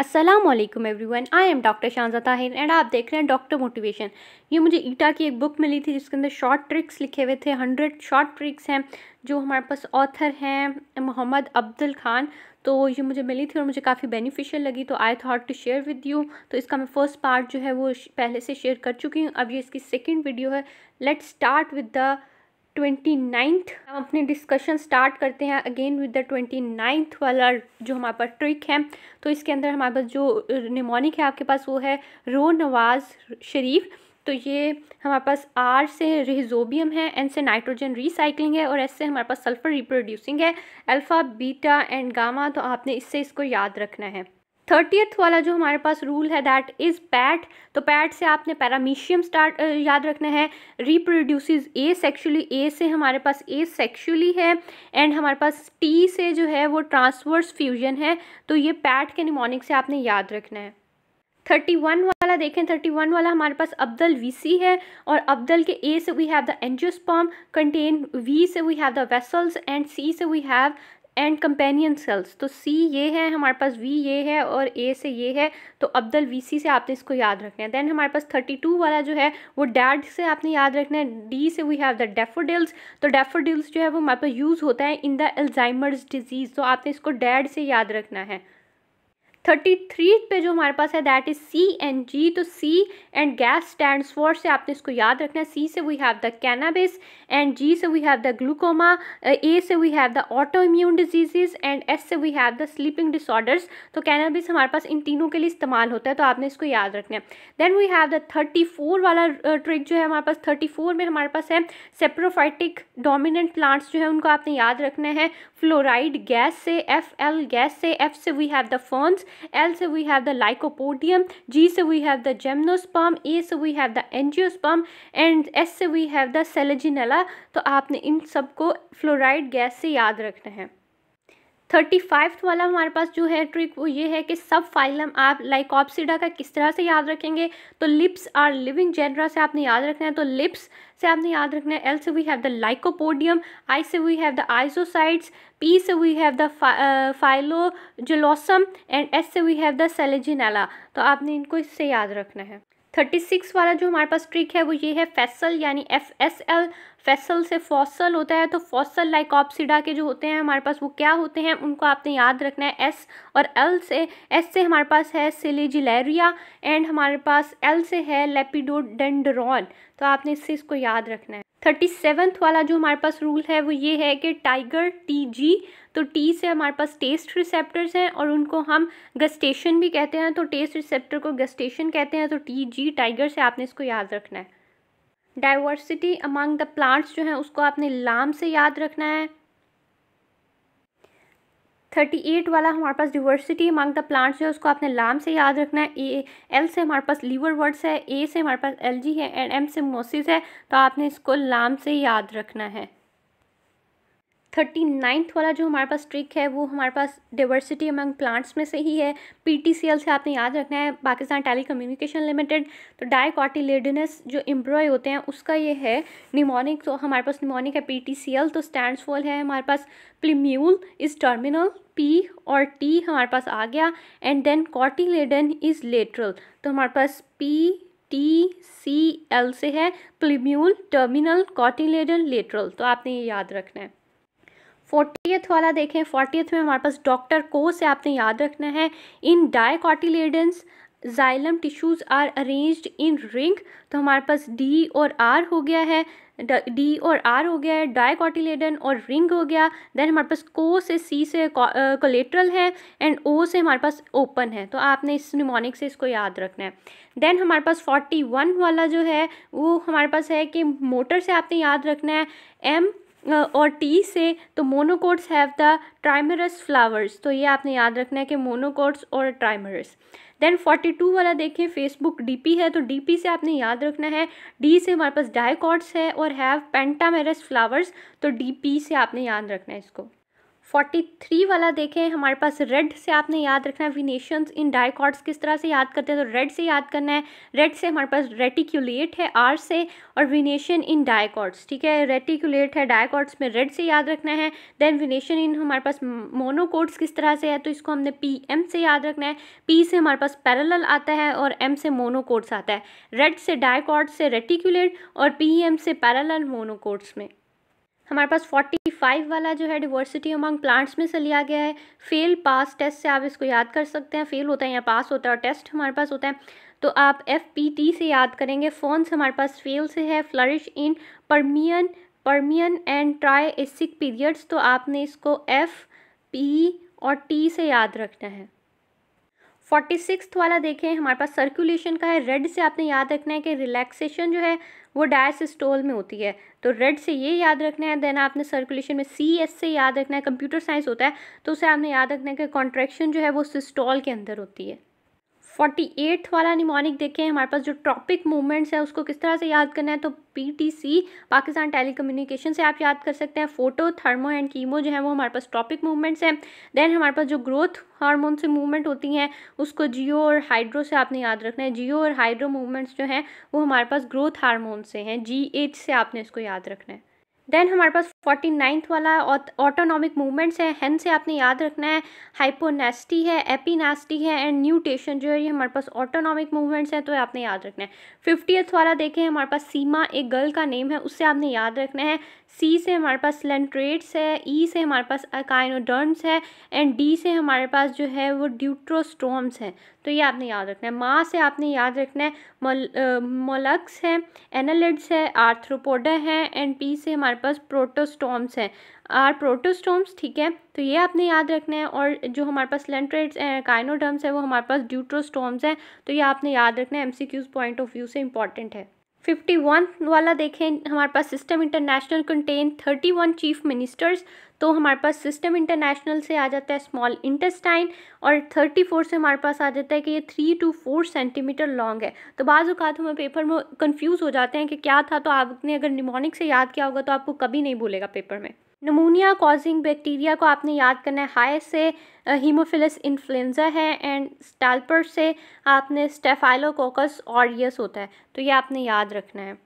Aslam everyone I am doctor Shanza Tahir and आप देख रहे हैं डॉक्टर मोटिवेशन ये मुझे ईटा की एक बुक मिली थी जिसके अंदर शॉर्ट ट्रिक्स लिखे हुए थे हंड्रेड शॉर्ट ट्रिक्स हैं जो हमारे पास ऑथर हैं मोहम्मद अब्दुल खान तो ये मुझे मिली थी और मुझे काफ़ी बेनिफिशियल लगी तो I thought to share with you तो इसका मैं फ़र्स्ट पार्ट जो है वो पहले से शेयर कर चुकी हूँ अब ये इसकी सेकेंड वीडियो है let start with the twenty ninth हम अपने डिस्कशन स्टार्ट करते हैं again with the twenty ninth वाला जो हमारे पास ट्रिक है तो इसके अंदर हमारे पास जो निमोनिक है आपके पास वो है रो नवाज शरीफ तो ये हमारे पास आर से रिजोबियम है एन से नाइट्रोजन रिसाइकलिंग है और एस से हमारे पास सल्फ़र रिप्रोड्यूसिंग है अल्फ़ा बीटा एंड गामा तो आपने इससे इसको याद रखना है थर्टियथ वाला जो हमारे पास रूल है दैट इज़ पैट तो पैट से आपने पैरामीशियम स्टार्ट याद रखना है रिप्रोड्यूस ए सेक्शुअली ए से हमारे पास ए सेक्शुअली है एंड हमारे पास टी से जो है वो ट्रांसवर्स फ्यूजन है तो ये पैट के निमोनिक से आपने याद रखना है थर्टी वन वाला देखें थर्टी वन वाला हमारे पास अब्दल वी सी है और अब्दल के ए से we have the angiosperm contain V से we have the vessels and C से we have and companion cells तो सी ये है हमारे पास वी ये है और ए से ये है तो अब्दल वी सी से आपने इसको याद रखना है देन हमारे पास थर्टी टू वाला जो है वो डैड से आपने याद रखना है डी से वी हैव द डेफोडिल्स तो डेफोडिल्स जो है वो हमारे पास यूज़ होता है इन द एल्जाइमर्स डिजीज़ तो आपने इसको डैड से याद रखना है थर्टी थ्री पे जो हमारे पास है that is C and G तो C and gas stand for से आपने इसको याद रखना है सी से we have the cannabis and G से we have the glaucoma A से we have the autoimmune diseases and S से we have the sleeping disorders तो कैनाबिस हमारे पास इन तीनों के लिए इस्तेमाल होता है तो आपने इसको याद रखना है then we have the thirty four वाला ट्रिक जो है हमारे पास थर्टी फोर में हमारे पास है सेप्रोफाइटिक डोमिनेंट प्लांट्स जो है उनको आपने याद रखना है फ्लोराइड गैस से एफ एल गैस से एफ से we have the ferns L से we have the lycopodium G से we have the gymnosperm A से we have the angiosperm and S से वी हैव द सेलेजिनला तो आपने इन सबको फ्लोराइड गैस से याद रखना है थर्टी फाइव वाला हमारे पास जो है ट्रिक वो ये है कि सब फाइलम आप ऑप्सिडा का किस तरह से याद रखेंगे तो लिप्स आर लिविंग जेनरा से आपने याद रखना है तो लिप्स से आपने याद रखना है एल से we have the lycopodium I से we have the isoetes P से we have the phylloglossum and S से वी हैव द सेलेजिनला तो आपने इनको इससे याद रखना है थर्टी सिक्स वाला जो हमारे पास ट्रिक है वो ये है फैसल यानी एफ एस एल फैसल से फॉसल होता है तो फॉसल लाइक ऑप्सिडा के जो होते हैं हमारे पास वो क्या होते हैं उनको आपने याद रखना है एस और एल से एस से हमारे पास है सिलेजिलेरिया एंड हमारे पास एल से है लेपिडोडेंड्रॉन तो आपने इससे इसको याद रखना है थर्टी सेवन्थ वाला जो हमारे पास रूल है वो ये है कि टाइगर टी जी तो टी से हमारे पास टेस्ट रिसेप्टर्स हैं और उनको हम गस्टेशन भी कहते हैं तो टेस्ट रिसेप्टर को गस्टेशन कहते हैं तो टी जी टाइगर से आपने इसको याद रखना है डाइवर्सिटी अमंग द प्लांट्स जो हैं उसको आपने लाम से याद रखना है थर्टी एट वाला हमारे पास डिवर्सिटी मांग द प्लांट्स है उसको आपने लाम से याद रखना है ए एल से हमारे पास लीवर वर्ड्स है ए से हमारे पास एलजी है एंड एम से मोसिस है तो आपने इसको लाम से याद रखना है थर्टी नाइन्थ वाला जो हमारे पास ट्रिक है वो हमारे पास डिवर्सिटी अमंग प्लांट्स में से ही है पी टी सी एल से आपने याद रखना है पाकिस्तान टेली कम्युनिकेशन लिमिटेड तो डायकॉटिलेडनेस जो एम्ब्रॉय होते हैं उसका ये है निमोनिक तो हमारे पास निमोनिक है पी टी सी एल तो स्टैंड फॉल है हमारे पास प्लीम्यूल इज टर्मिनल पी और टी हमारे पास आ गया and then cotyledon is lateral तो हमारे पास पी टी सी एल से है प्लीम्यूल टर्मिनल कॉटिलेडन लेटरल तो आपने ये याद रखना है फोर्टीथ वाला देखें फोर्टीथ में हमारे पास डॉक्टर को से आपने याद रखना है in dicotyledons xylem tissues are arranged in ring तो हमारे पास डी और आर हो गया है डी और आर हो गया है डायकॉटिलेडन और रिंग हो गया देन हमारे पास को से सी से कोलेट्रल है एंड ओ से हमारे पास ओपन है तो आपने इस निमोनिक से इसको याद रखना है देन हमारे पास फोर्टी वन वाला जो है वो हमारे पास है कि मोटर से आपने याद रखना है एम और टी से तो monocots have the trimerous flowers तो ये आपने याद रखना है कि मोनोकोट्स और ट्राइमरस देन फोर्टी टू वाला देखें फेसबुक डीपी है तो डीपी से आपने याद रखना है डी से हमारे पास डायकॉट्स है और हैव पेंटामेरस फ्लावर्स तो डीपी से आपने याद रखना है इसको फोर्टी थ्री वाला देखें हमारे पास रेड से आपने याद रखना है विनेशन इन डायकॉर्ड्स किस तरह से याद करते हैं तो रेड से याद करना है रेड से हमारे पास रेटिकुलेट है आर से और विनेशन इन डायकॉर्ड्स ठीक है रेटिकुलेट है डायकॉर्ड्स में रेड से याद रखना है देन विनेशन इन हमारे पास मोनोकोड्स किस तरह से है तो इसको हमने पी एम से याद रखना है पी से हमारे पास पैरल आता है और एम से मोनोकोड्स आता है रेड से डायकॉर्ड से रेटिकुलेट और पी एम से पैरल मोनोकोड्स में हमारे पास 45 वाला जो है डिवर्सिटी अमंग प्लांट्स में से लिया गया है फेल पास टेस्ट से आप इसको याद कर सकते हैं फेल होता है या पास होता है और टेस्ट हमारे पास होता है तो आप एफ पी टी से याद करेंगे फोन्स हमारे पास फेल से है flourish in Permian Permian and Triassic periods तो आपने इसको एफ पी और टी से याद रखना है फोर्टी सिक्स वाला देखें हमारे पास सर्कुलेशन का है रेड से आपने याद रखना है कि रिलैक्सेशन जो है वो डायसिस्टोल में होती है तो रेड से ये याद रखना है देन आपने सर्कुलेशन में सी एस से याद रखना है कंप्यूटर साइंस होता है तो उसे आपने याद रखना है कि कॉन्ट्रैक्शन जो है वो सिस्टोल के अंदर होती है फोर्टी एट वाला निमोनिक देखें हमारे पास जो ट्रॉपिक मूवमेंट्स है उसको किस तरह से याद करना है तो पीटीसी पाकिस्तान टेलीकम्युनिकेशन से आप याद कर सकते हैं फोटो थर्मो एंड कीमो जो है वो हमारे पास ट्रॉपिक मूवमेंट्स हैं देन हमारे पास जो ग्रोथ हार्मोन से मूवमेंट होती हैं उसको जियो और हाइड्रो से आपने याद रखना है जियो और हाइड्रो मूवमेंट्स जो हैं वो हमारे पास ग्रोथ हारमोन से हैं जी एच से आपने इसको याद रखना है देन हमारे पास फोर्टी नाइन्थ वाला ऑटोनॉमिक मूवमेंट्स है हेन से आपने याद रखना है हाइपोनेस्टी है एपीनास्टी है एंड न्यूटेशन जो है ये हमारे पास ऑटोनॉमिक मूवमेंट्स हैं तो आपने याद रखना है फिफ्टीथ वाला देखें हमारे पास सीमा एक गर्ल का नेम है उससे आपने याद रखना है सी से हमारे पास लेंट्रेट्स है ई e से हमारे पास अकाइनोडर्म्स है एंड डी से हमारे पास जो है वो ड्यूट्रोस्ट्रोम्स हैं तो ये आपने याद रखना है माँ e तो से आपने याद रखना है मोलक्स है एनालिड्स है आर्थ्रोपोडा है एंड पी से हमारे पास प्रोटो प्रोटोस्टोम्स हैं आर प्रोटोस्टोम्स ठीक है तो ये आपने याद रखना है और जो हमारे पास लेंट्रेट्स हैं काइनोडर्म्स है वो हमारे पास ड्यूट्रोस्टोम्स हैं तो ये आपने याद रखना है एमसीक्यूज पॉइंट ऑफ व्यू से इंपॉर्टेंट है फिफ्टी वन वाला देखें हमारे पास system international contain thirty one chief ministers तो हमारे पास सिस्टम इंटरनेशनल से आ जाता है स्मॉल इंटेस्टाइन और थर्टी फोर से हमारे पास आ जाता है कि ये three two four centimetre long है तो बाज़ अवत हमें पेपर में कन्फ्यूज़ हो जाते हैं कि क्या था तो आपने अगर निमोनिक से याद किया होगा तो आपको कभी नहीं भूलेगा पेपर में नमूनिया कॉजिंग बैक्टीरिया को आपने याद करना है हाई से हीमोफिलस इन्फ्लुन्जा है एंड स्टालपर से आपने स्टेफाइलोकोकस ऑरियस होता है तो ये आपने याद रखना है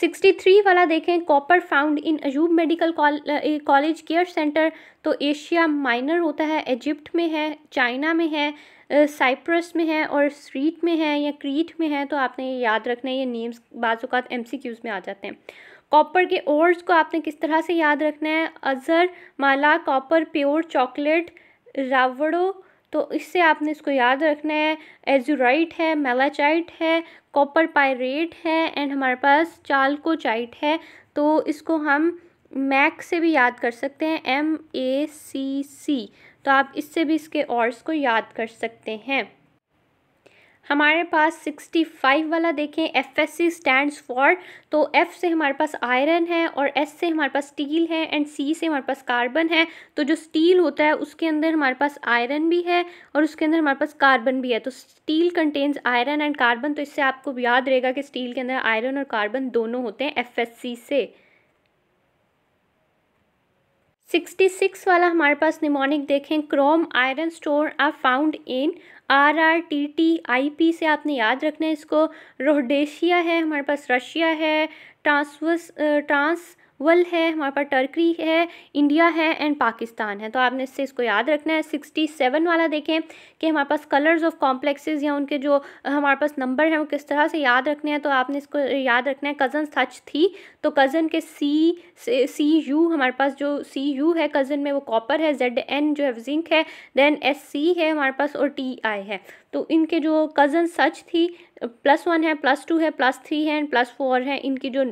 सिक्सटी थ्री वाला देखें कॉपर फाउंड इन अजूब मेडिकल कॉलेज केयर सेंटर तो एशिया माइनर होता है इजिप्ट में है चाइना में है साइप्रस में है और स्ट्रीट में है या क्रीट में है तो आपने ये याद रखना है ये नेम्स बाज़ात एम सी क्यूज़ में आ जाते हैं कॉपर के ओर्स को आपने किस तरह से याद रखना है अज़र माला कॉपर प्योर चॉकलेट रावड़ो तो इससे आपने इसको याद रखना है एजुराइट है मेलाचाइट है कॉपर पायरेट है एंड हमारे पास चालको चाइट है तो इसको हम मैक से भी याद कर सकते हैं एम ए सी सी तो आप इससे भी इसके ऑर्स को याद कर सकते हैं हमारे पास 65 वाला देखें F S C stand for तो एफ़ से हमारे पास आयरन है और एस से हमारे पास स्टील है एंड सी से हमारे पास कार्बन है तो जो स्टील होता है उसके अंदर हमारे पास आयरन भी है और उसके अंदर हमारे पास कार्बन भी है तो steel contains iron and carbon तो इससे आपको याद रहेगा कि स्टील के अंदर आयरन और कार्बन दोनों होते हैं एफ से सिक्सटी सिक्स वाला हमारे पास निमोनिक देखें chrome iron store are found in R R T T I P से आपने याद रखना है इसको रोहडेशिया है हमारे पास रशिया है ट्रांसवस ट्रांस वल है हमारे पास टर्की है इंडिया है एंड पाकिस्तान है तो आपने इससे इसको याद रखना है सिक्सटी सेवन वाला देखें कि हमारे पास कलर्स ऑफ कॉम्प्लेक्सेस या उनके जो हमारे पास नंबर हैं वो किस तरह से याद रखने हैं तो आपने इसको याद रखना है कज़न सच थी तो कज़न के सी सी यू हमारे पास जो सी यू है कज़न में वो कॉपर है जेड एन जो है जिंक है देन एस सी है हमारे पास और टी आई है तो इनके जो कज़न सच थी प्लस वन है प्लस टू है प्लस थ्री है एंड प्लस फोर है इनकी जो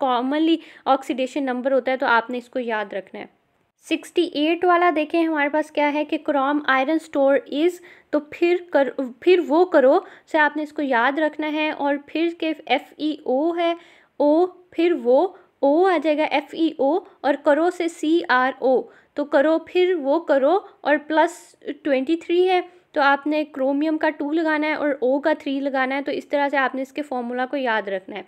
कॉमनली ऑक्सीडेशन नंबर होता है तो आपने इसको याद रखना है सिक्सटी एट वाला देखें हमारे पास क्या है कि क्रॉम आयरन स्टोर इज़ तो फिर कर फिर वो करो से आपने इसको याद रखना है और फिर के एफ़ ई ओ है ओ फिर वो ओ आ जाएगा एफ़ ई ओ और करो से सी आर ओ तो करो फिर वो करो और प्लस ट्वेंटी थ्री है तो आपने क्रोमियम का टू लगाना है और ओ का थ्री लगाना है तो इस तरह से आपने इसके फॉर्मूला को याद रखना है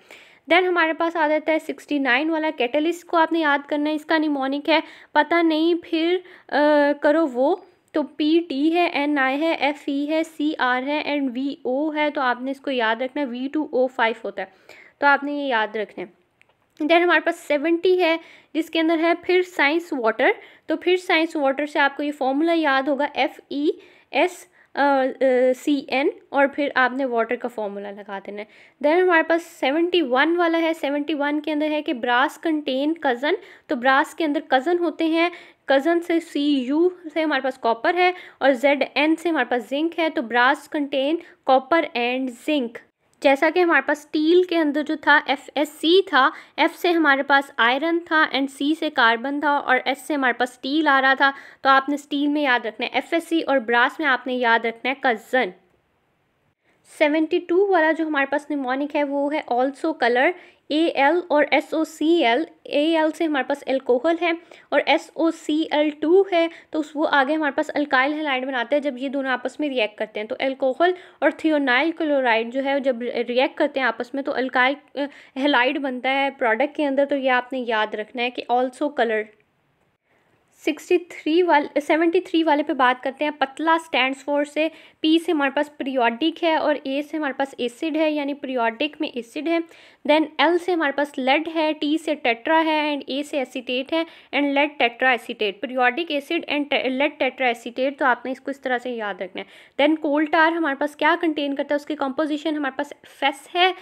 देन हमारे पास आ जाता है सिक्सटी नाइन वाला कैटलिस्ट को आपने याद करना है इसका निमोनिक है पता नहीं फिर आ, करो वो तो पी टी है एन आई है एफ ई e है सी आर है एंड वी ओ है तो आपने इसको याद रखना है वी टू ओ फाइव होता है तो आपने ये याद रखना है देन हमारे पास सेवेंटी है जिसके अंदर है फिर साइंस वाटर तो फिर साइंस वाटर से आपको ये फॉर्मूला याद होगा F E S C N और फिर आपने वाटर का फॉर्मूला लगा देना है देन हमारे पास सेवेंटी वन वाला है सेवेंटी वन के अंदर है कि ब्रास कंटेन कज़न तो ब्रास के अंदर कज़न होते हैं कज़न से सी यू से हमारे पास कॉपर है और जेड एन से हमारे पास जिंक है तो brass contain copper and zinc जैसा कि हमारे पास स्टील के अंदर जो था एफ एस सी था एफ से हमारे पास आयरन था एंड सी से कार्बन था और एस से हमारे पास स्टील आ रहा था तो आपने स्टील में याद रखना है एफ एस सी और ब्रास में आपने याद रखना है कज़न सेवेंटी टू वाला जो हमारे पास निमोनिक है वो है ऑल्सो कलर ए एल और S O C L A L से हमारे पास एल्कोहल है और S O C L two है तो उस वो आगे हमारे पास अल्काइल हेलाइड बनाते हैं जब ये दोनों आपस में रिएक्ट करते हैं तो एल्कोहल और थियोनाइल क्लोराइड जो है जब रिएक्ट करते हैं आपस में तो अल्काइल हेलाइड uh, बनता है प्रोडक्ट के अंदर तो ये आपने याद रखना है कि ऑल्सो कलर सिक्सटी थ्री वाले सेवेंटी थ्री वाले पे बात करते हैं पतला स्टैंड फोर से पी से हमारे पास प्रियोडिक है और ए से हमारे पास एसिड है यानी प्रियोडिक में एसिड है देन एल से हमारे पास लेड है टी से टेट्रा है एंड ए से एसीटेट है and lead tetra acetate periodic acid and lead tetra acetate तो आपने इसको इस तरह से याद रखना है देन कोल्टार हमारे पास क्या कंटेन करता है उसकी कंपोजिशन हमारे पास फेस है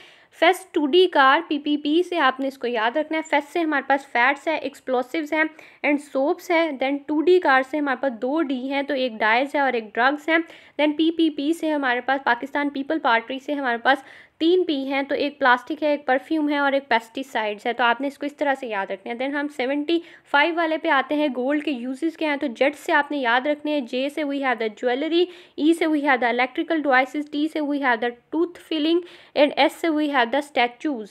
face to D car PPP से आपने इसको याद रखना है फेस से हमारे पास फैट्स है एक्सप्लोसिव्स हैं एंड सोप्स है देन टू डी कार से हमारे पास दो डी हैं तो एक डाइज है और एक ड्रग्स हैं देन पीपीपी से हमारे पास पाकिस्तान पीपल पार्टी से हमारे पास तीन पी हैं तो एक प्लास्टिक है एक परफ्यूम है और एक पेस्टिसाइड्स है तो आपने इसको इस तरह से याद रखना है देन हम सेवेंटी फाइव वाले पे आते हैं गोल्ड के यूजेस क्या हैं तो जेड से आपने याद रखने हैं जे से we have the jewellery E से we have the electrical devices T से we have the tooth filling and S से we have the statues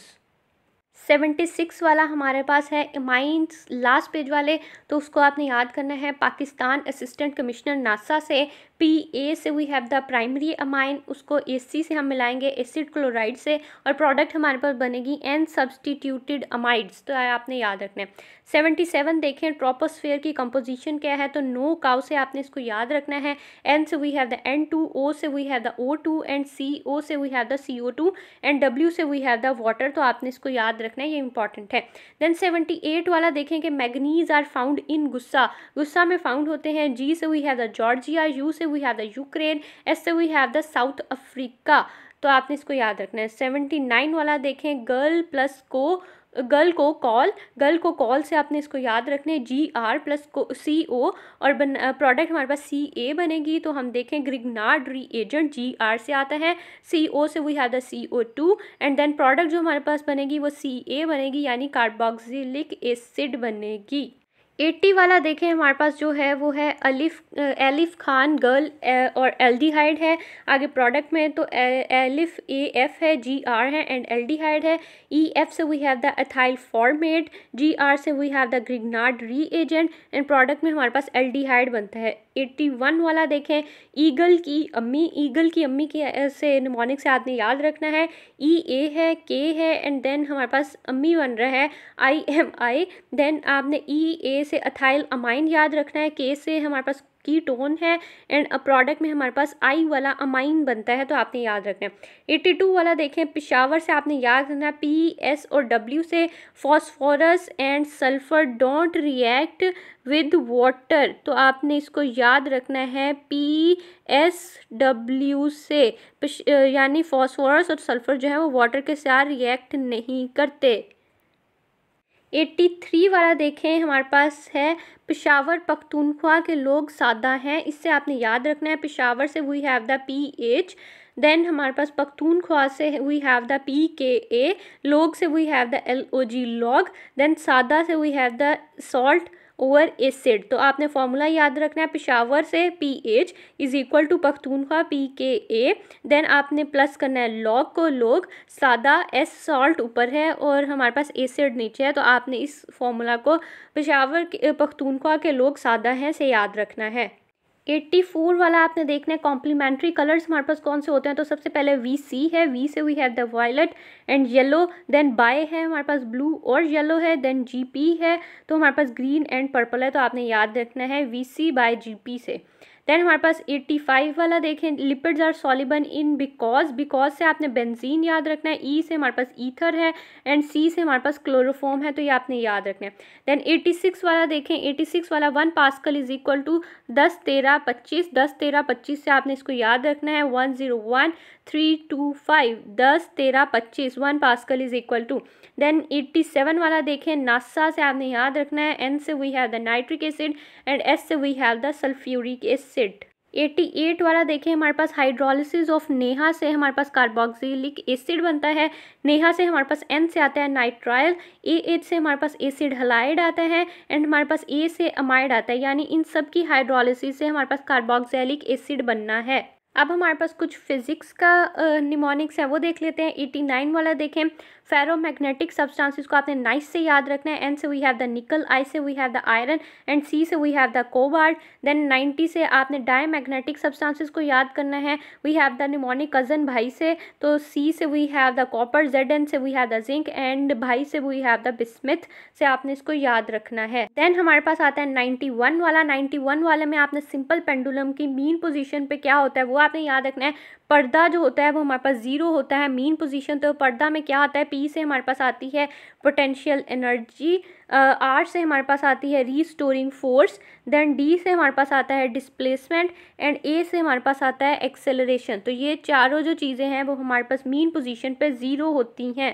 seventy six वाला हमारे पास है माइंस लास्ट पेज वाले तो उसको आपने याद करना है पाकिस्तान असिस्टेंट कमिश्नर नासा से पी ए से we have the primary amine उसको ए सी से हम मिलाएंगे एसिड क्लोराइड से और प्रोडक्ट हमारे पास बनेगी एन सब्सटीट्यूटेड अमाइड्स तो आपने याद रखना है सेवेंटी सेवन देखें ट्रोपोस्फेयर की कंपोजिशन क्या है तो नो काउ से आपने इसको याद रखना है एन से we have the N two O से we have the O two and C O से we have the C O two and W से वी हैव द वाटर तो आपने इसको याद रखना है ये इंपॉर्टेंट है देन सेवेंटी एट वाला देखें कि मैगनीज आर फाउंड इन गुस्सा गुस्सा में फाउंड होते हैं जी से we have the Georgia U से we have the Ukraine, से we have the South Africa. तो आपने इसको याद रखना है सेवेंटी नाइन वाला देखें गर्ल प्लस को गर्ल को कॉल गर्ल को कॉल से आपने इसको याद रखने जी आर प्लस को सी ओ और बन प्रोडक्ट हमारे पास सी ए बनेगी तो हम देखें ग्रिगनार्ड री एजेंट जी आर से आता है सी ओ से we have the C O two and then product जो हमारे पास बनेगी वो सी ए बनेगी यानी कार्बोक्सिलिक एसिड बनेगी एट्टी वाला देखें हमारे पास जो है वो है अलिफ एलिफ खान गर्ल और एल्डिहाइड है आगे प्रोडक्ट में तो एलिफ ए एफ है जी आर है एंड एल्डिहाइड है ई एफ से we have the ethyl formate G R से we have the Grignard reagent and product में हमारे पास एल्डिहाइड बनता है 81 वाला देखें ईगल की अम्मी ईगल की अम्मी के से निमोनिक से आपने याद रखना है ई ए है के है एंड देन हमारे पास अम्मी बन रहा है आई एम आई देन आपने ई ए से अथाइल अमाइन याद रखना है के से हमारे पास की टोन है एंड अ प्रोडक्ट में हमारे पास आई वाला अमाइन बनता है तो आपने याद रखना है एट्टी टू वाला देखें पिशावर से आपने याद रखना है पी एस और डब्ल्यू से phosphorus and sulphur don't react with water तो आपने इसको याद रखना है पी एस डब्ल्यू से यानी फॉस्फोरस और सल्फर जो है वो वाटर के साथ रिएक्ट नहीं करते एट्टी थ्री वाला देखें हमारे पास है पेशावर पख्तूनख्वा के लोग सादा हैं इससे आपने याद रखना है पेशावर से we have the P H then हमारे पास पख्तूनख्वा से we have the P K A लोग से we have the L O G log then सादा से we have the salt over acid तो आपने फॉर्मूला याद रखना है पिशावर से P H is equal to Pakhtunkhwa P K A then आपने प्लस करना है लॉग को लोग सादा एस सॉल्ट ऊपर है और हमारे पास एसिड नीचे है तो आपने इस फॉर्मूला को पिशावर पख्तूनख्वा के लोग सादा हैं से याद रखना है एट्टी फोर वाला आपने देखना है कॉम्प्लीमेंट्री कलर्स हमारे पास कौन से होते हैं तो सबसे पहले वी सी है वी से we have the violet and yellow then by है हमारे पास ब्लू और येलो है देन जी पी है तो हमारे पास ग्रीन एंड पर्पल है तो आपने याद रखना है V C by G P से देन हमारे पास 85 वाला देखें lipids are soluble in because because से आपने बेंजीन याद रखना है ई e से हमारे पास ईथर है एंड सी से हमारे पास क्लोरोफॉम है तो ये आपने याद रखना है देन 86 वाला देखें 86 वाला one pascal is equal to दस तेरह पच्चीस दस तेरह पच्चीस से आपने इसको याद रखना है वन थ्री टू फाइव दस तेरह पच्चीस one pascal is equal to then eighty seven वाला देखें नासा से आपने याद रखना है एन से we have the nitric acid and S से we have the sulphuric acid eight वाला देखें हमारे पास हाइड्रोलिसिस ऑफ नेहा से हमारे पास कार्बोक्सिलिक एसिड बनता है नेहा से हमारे पास एन से आता है नाइट्राइल ए एच से हमारे पास एसिड हलाइड आता है एंड हमारे पास ए से अमाइड आता है यानी इन सब की हाइड्रोलिसिस से हमारे पास कार्बोक्सिलिक एसिड बनना है अब हमारे पास कुछ फिजिक्स का निमोनिक्स है वो देख लेते हैं एटी नाइन वाला देखें फेरो मैग्नेटिक सब्सटांसिस को आपने नाइस से याद रखना है एन से we have the nickel I से we have the iron and C से we have the cobalt then ninety से आपने डाई मैग्नेटिक सब्सटांसिस को याद करना है we have the mnemonic cousin भाई से तो सी से we have the copper Z N से we have the zinc and भाई से वी हैव द बिस्मिथ से आपने इसको याद रखना है देन हमारे पास आता है नाइन्टी वन वाला नाइन्टी वन वाले में आपने सिंपल पेंडुलम की मीन पोजिशन पर क्या होता है वो आपने याद रखना है पर्दा जो होता है वो हमारे पास ज़ीरो होता है मीन पोजीशन तो पर्दा में क्या आता है पी से हमारे पास आती है पोटेंशियल एनर्जी आर से हमारे पास आती है रीस्टोरिंग फोर्स देन डी से हमारे पास आता है डिस्प्लेसमेंट एंड ए से हमारे पास आता है एक्सेलरेशन तो ये चारों जो चीज़ें हैं वो हमारे पास मेन पोजीशन पे ज़ीरो होती हैं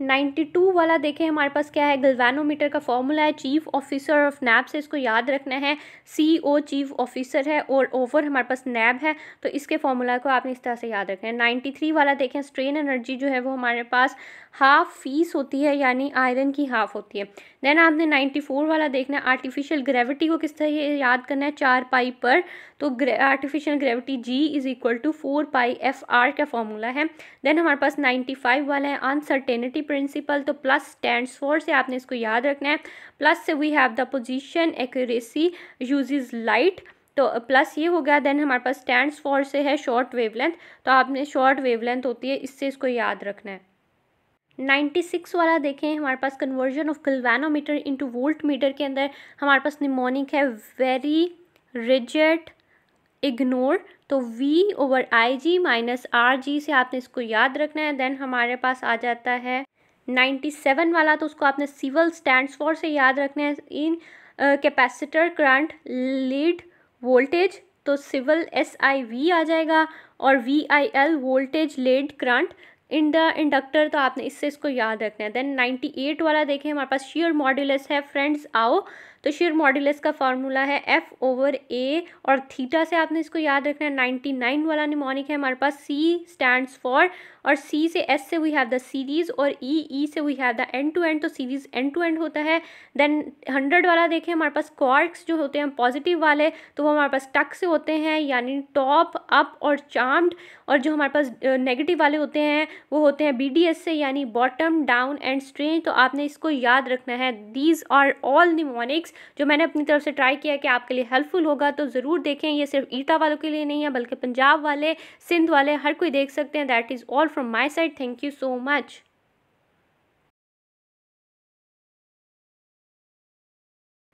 नाइन्टी टू वाला देखें हमारे पास क्या है गलवानोमीटर का फॉर्मूला है चीफ ऑफिसर ऑफ नैब से इसको याद रखना है सी ओ चीफ ऑफिसर है और ओवर हमारे पास नैब है तो इसके फॉर्मूला को आपने इस तरह से याद रखना है नाइन्टी थ्री वाला देखें स्ट्रेन एनर्जी जो है वो हमारे पास हाफ फीस होती है यानी आयरन की हाफ होती है देन आपने 94 वाला देखना है आर्टिफिशियल ग्रेविटी को किस तरह याद करना है चार पाई पर तो artificial gravity G is equal to four pi F R का फॉर्मूला है देन हमारे पास 95 वाला है अनसर्टेनिटी प्रिंसिपल तो प्लस स्टैंड फ़ोर से आपने इसको याद रखना है प्लस से we have the position accuracy use light तो प्लस ये हो गया देन हमारे पास स्टैंड फोर से है शॉर्ट वेवलेंथ तो आपने शॉर्ट वेवलेंथ होती है इससे इसको याद रखना है नाइन्टी सिक्स वाला देखें हमारे पास conversion of galvanometer into voltmeter के अंदर हमारे पास निमोनिक है वेरी रिजेट इग्नोर तो V over I G minus R G से आपने इसको याद रखना है देन हमारे पास आ जाता है नाइन्टी सेवन वाला तो उसको आपने सिविल स्टैंड फॉर से याद रखना है in capacitor current lead voltage तो सिविल एस आई वी आ जाएगा और V I L voltage lead current इंडा इंडक्टर तो आपने इससे इसको याद रखना है देन 98 वाला देखें हमारे पास शेयर मॉड्यूलस है फ्रेंड्स आओ तो शेयर मॉड्यूलस का फार्मूला है एफ ओवर ए और थीटा से आपने इसको याद रखना है नाइन्टी नाइन वाला निमोनिक है हमारे पास सी स्टैंड फॉर और सी से एस से वी हैव द सीरीज़ और ई e, ई e से we have the end to end तो सीरीज़ एंड टू एंड होता है देन हंड्रेड वाला देखें हमारे पास क्वार्क्स जो होते हैं पॉजिटिव वाले तो वो हमारे पास टक से होते हैं यानी टॉप अप और चार्म्ड और जो हमारे पास नेगेटिव वाले होते हैं वो होते हैं बी डी एस से यानी बॉटम डाउन एंड स्ट्रेंज तो आपने इसको याद रखना है these are all mnemonics tricks जो मैंने अपनी तरफ से ट्राई किया कि आपके लिए हेल्पफुल होगा तो ज़रूर देखें ये सिर्फ ईटा वालों के लिए नहीं है बल्कि पंजाब वाले सिंध वाले हर कोई देख सकते हैं that is all from my side thank you so much